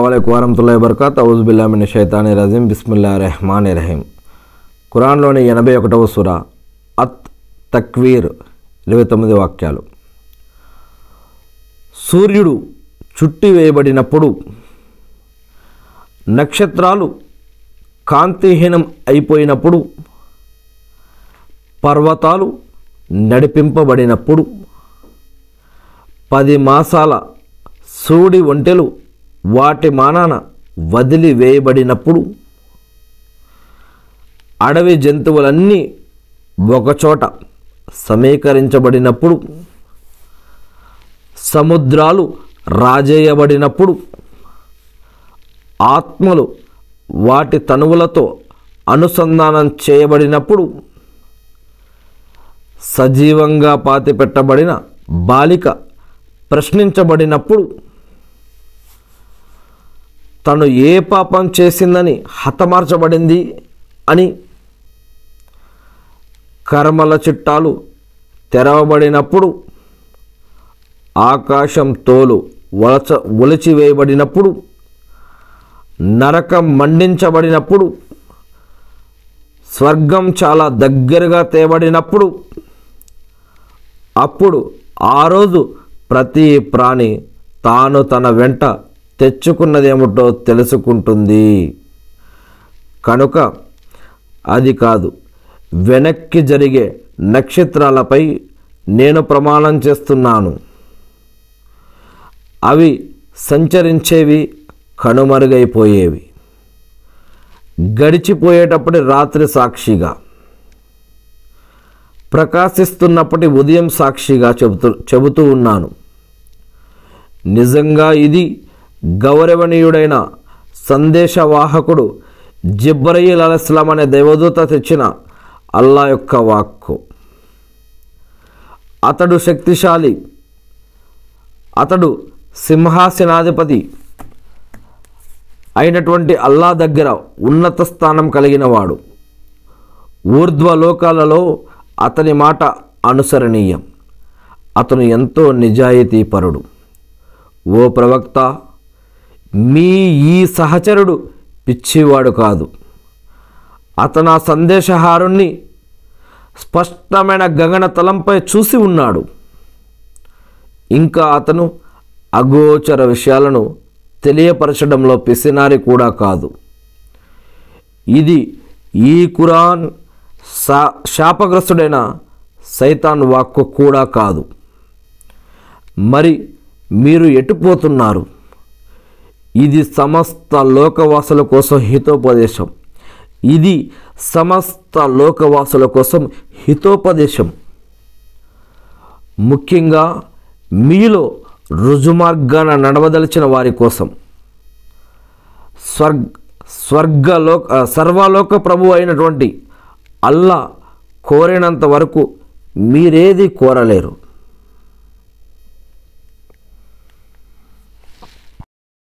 అలాగే వారంతుల్లా బర్కాత్ అవుజుబిల్లామిన్ షైతాన్ రజీం బిస్మిల్లా రెహమాన్ రహీం కురాన్లోని ఎనభై ఒకటవ సుర అత్ తక్వీర్ ఇరవై తొమ్మిది వాక్యాలు సూర్యుడు చుట్టి వేయబడినప్పుడు నక్షత్రాలు కాంతిహీనం అయిపోయినప్పుడు పర్వతాలు నడిపింపబడినప్పుడు పది మాసాల సూడి ఒంటెలు వాటి మానాన వదిలివేయబడినప్పుడు అడవి జంతువులన్నీ ఒకచోట సమీకరించబడినప్పుడు సముద్రాలు రాజేయబడినప్పుడు ఆత్మలు వాటి తనువులతో అనుసంధానం చేయబడినప్పుడు సజీవంగా పాతిపెట్టబడిన బాలిక ప్రశ్నించబడినప్పుడు తను ఏ పాపం చేసిందని హతమార్చబడింది అని కర్మల చిట్టాలు తెరవబడినప్పుడు ఆకాశం తోలు వలచ ఒలిచివేయబడినప్పుడు నరకం మండించబడినప్పుడు స్వర్గం చాలా దగ్గరగా తేబడినప్పుడు అప్పుడు ఆ రోజు ప్రతి ప్రాణి తాను తన వెంట తెచ్చుకున్నదేమిటో తెలుసుకుంటుంది కనుక అది కాదు వెనక్కి జరిగే నక్షత్రాలపై నేను ప్రమాణం చేస్తున్నాను అవి సంచరించేవి కనుమరుగైపోయేవి గడిచిపోయేటప్పటి రాత్రి సాక్షిగా ప్రకాశిస్తున్నప్పటి ఉదయం సాక్షిగా చెబుతూ చెబుతూ ఉన్నాను నిజంగా ఇది గౌరవనీయుడైన సందేశవాహకుడు జిబ్రయీల్ అలస్లాం అనే దైవదూత తెచ్చిన అల్లా యొక్క వాక్కు అతడు శక్తిశాలి అతడు సింహాసనాధిపతి అయినటువంటి అల్లా దగ్గర ఉన్నత స్థానం కలిగినవాడు ఊర్ధ్వలోకాలలో అతని మాట అనుసరణీయం అతను ఎంతో నిజాయితీపరుడు ఓ ప్రవక్త మీ ఈ సహచరుడు పిచ్చివాడు కాదు అతను ఆ సందేశహారుణ్ణి స్పష్టమైన గగన తలంపై చూసి ఉన్నాడు ఇంకా అతను అగోచర విషయాలను తెలియపరచడంలో పిసినారి కూడా కాదు ఇది ఈ కురాన్ శా శాపగ్రస్తుడైన సైతాన్ వాక్కు కూడా కాదు మరి మీరు ఎటుపోతున్నారు ఇది సమస్త లోకవాసుల కోసం హితోపదేశం ఇది సమస్త లోకవాసుల కోసం హితోపదేశం ముఖ్యంగా మీలో రుజుమార్గాన నడవదలిచిన వారి కోసం స్వర్గ స్వర్గలోక సర్వలోక ప్రభు అయినటువంటి అల్లా కోరినంత వరకు మీరేది కోరలేరు